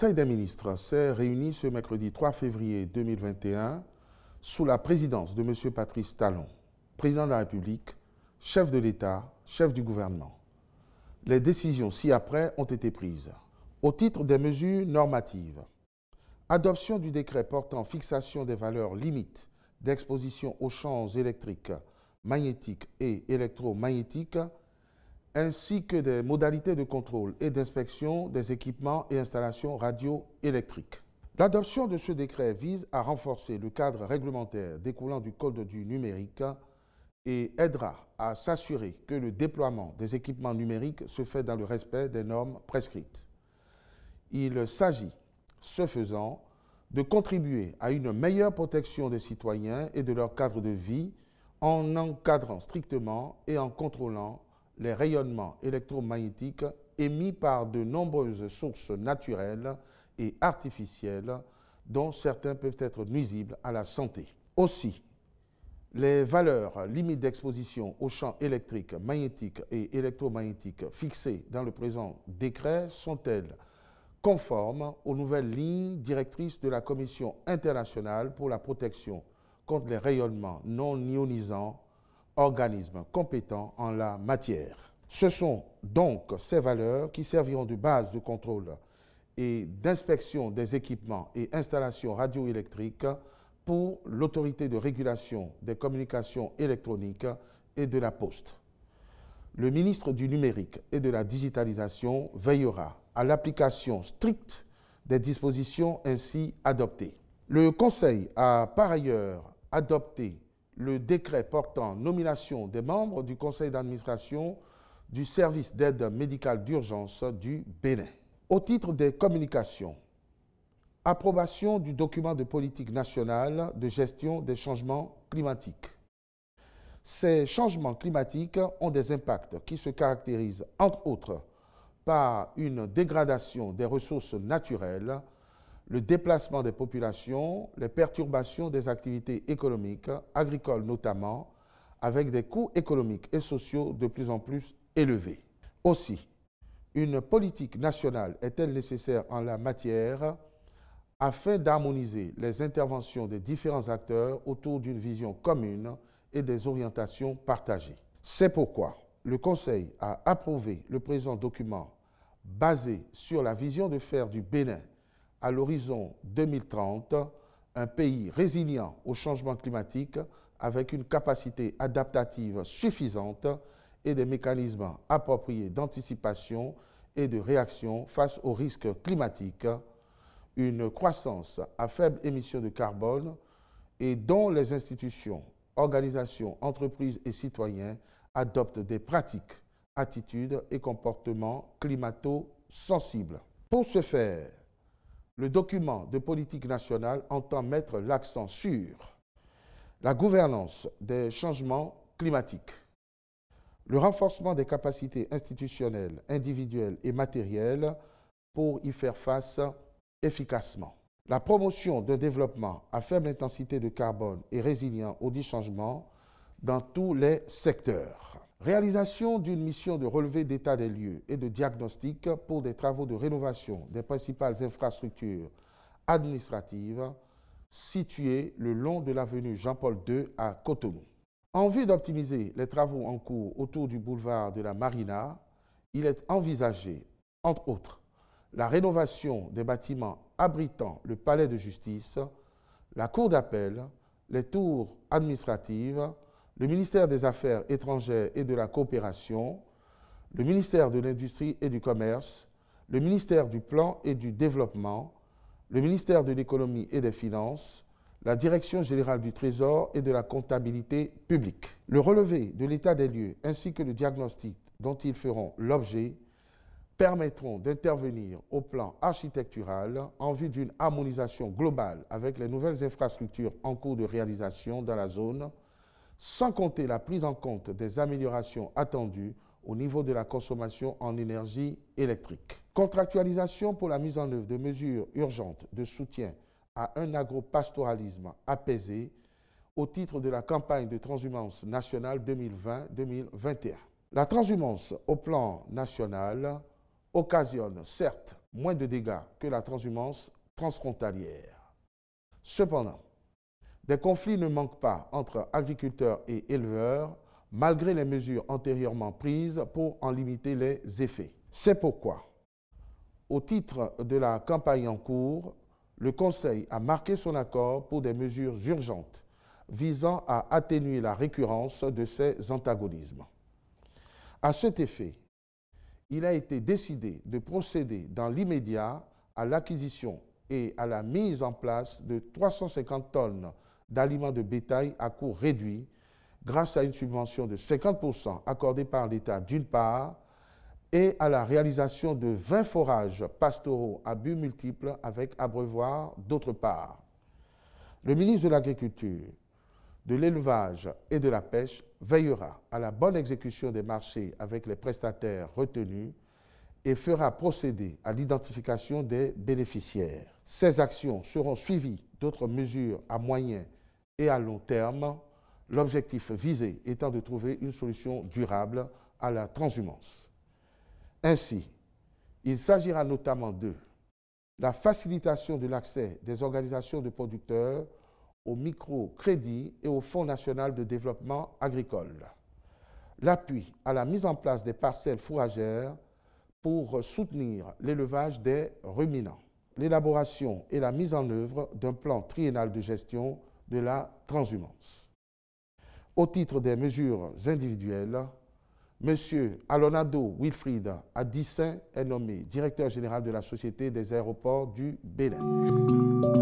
Le Conseil des ministres s'est réuni ce mercredi 3 février 2021 sous la présidence de M. Patrice Talon, président de la République, chef de l'État, chef du gouvernement. Les décisions ci-après ont été prises. Au titre des mesures normatives, adoption du décret portant fixation des valeurs limites d'exposition aux champs électriques, magnétiques et électromagnétiques ainsi que des modalités de contrôle et d'inspection des équipements et installations radioélectriques. L'adoption de ce décret vise à renforcer le cadre réglementaire découlant du Code du numérique et aidera à s'assurer que le déploiement des équipements numériques se fait dans le respect des normes prescrites. Il s'agit, ce faisant, de contribuer à une meilleure protection des citoyens et de leur cadre de vie en encadrant strictement et en contrôlant les rayonnements électromagnétiques émis par de nombreuses sources naturelles et artificielles dont certains peuvent être nuisibles à la santé. Aussi, les valeurs limites d'exposition aux champs électriques, magnétiques et électromagnétiques fixées dans le présent décret sont-elles conformes aux nouvelles lignes directrices de la Commission internationale pour la protection contre les rayonnements non ionisants organisme compétent en la matière. Ce sont donc ces valeurs qui serviront de base de contrôle et d'inspection des équipements et installations radioélectriques pour l'autorité de régulation des communications électroniques et de la poste. Le ministre du numérique et de la digitalisation veillera à l'application stricte des dispositions ainsi adoptées. Le Conseil a par ailleurs adopté le décret portant nomination des membres du conseil d'administration du service d'aide médicale d'urgence du Bénin. Au titre des communications, approbation du document de politique nationale de gestion des changements climatiques. Ces changements climatiques ont des impacts qui se caractérisent, entre autres, par une dégradation des ressources naturelles, le déplacement des populations, les perturbations des activités économiques, agricoles notamment, avec des coûts économiques et sociaux de plus en plus élevés. Aussi, une politique nationale est-elle nécessaire en la matière afin d'harmoniser les interventions des différents acteurs autour d'une vision commune et des orientations partagées. C'est pourquoi le Conseil a approuvé le présent document basé sur la vision de faire du Bénin à l'horizon 2030 un pays résilient au changement climatique avec une capacité adaptative suffisante et des mécanismes appropriés d'anticipation et de réaction face aux risques climatiques, une croissance à faible émission de carbone et dont les institutions, organisations, entreprises et citoyens adoptent des pratiques, attitudes et comportements climato-sensibles. Pour ce faire, le document de politique nationale entend mettre l'accent sur la gouvernance des changements climatiques, le renforcement des capacités institutionnelles, individuelles et matérielles pour y faire face efficacement, la promotion d'un développement à faible intensité de carbone et résilient aux dit dans tous les secteurs, Réalisation d'une mission de relevé d'état des lieux et de diagnostic pour des travaux de rénovation des principales infrastructures administratives situées le long de l'avenue Jean-Paul II à Cotonou. En vue d'optimiser les travaux en cours autour du boulevard de la Marina, il est envisagé, entre autres, la rénovation des bâtiments abritant le palais de justice, la cour d'appel, les tours administratives, le ministère des Affaires étrangères et de la coopération, le ministère de l'Industrie et du Commerce, le ministère du Plan et du Développement, le ministère de l'Économie et des Finances, la Direction générale du Trésor et de la comptabilité publique. Le relevé de l'état des lieux ainsi que le diagnostic dont ils feront l'objet permettront d'intervenir au plan architectural en vue d'une harmonisation globale avec les nouvelles infrastructures en cours de réalisation dans la zone sans compter la prise en compte des améliorations attendues au niveau de la consommation en énergie électrique. Contractualisation pour la mise en œuvre de mesures urgentes de soutien à un agropastoralisme apaisé au titre de la campagne de transhumance nationale 2020-2021. La transhumance au plan national occasionne certes moins de dégâts que la transhumance transfrontalière. Cependant, des conflits ne manquent pas entre agriculteurs et éleveurs, malgré les mesures antérieurement prises pour en limiter les effets. C'est pourquoi, au titre de la campagne en cours, le Conseil a marqué son accord pour des mesures urgentes visant à atténuer la récurrence de ces antagonismes. À cet effet, il a été décidé de procéder dans l'immédiat à l'acquisition et à la mise en place de 350 tonnes d'aliments de bétail à coût réduit grâce à une subvention de 50% accordée par l'État d'une part et à la réalisation de 20 forages pastoraux à but multiple avec abreuvoir d'autre part. Le ministre de l'Agriculture, de l'Élevage et de la Pêche veillera à la bonne exécution des marchés avec les prestataires retenus et fera procéder à l'identification des bénéficiaires. Ces actions seront suivies d'autres mesures à moyen et à long terme, l'objectif visé étant de trouver une solution durable à la transhumance. Ainsi, il s'agira notamment de la facilitation de l'accès des organisations de producteurs au microcrédit et au Fonds national de développement agricole, l'appui à la mise en place des parcelles fourragères pour soutenir l'élevage des ruminants, l'élaboration et la mise en œuvre d'un plan triennal de gestion de la transhumance. Au titre des mesures individuelles, M. Alonado Wilfried Adissin est nommé directeur général de la Société des aéroports du Bénin.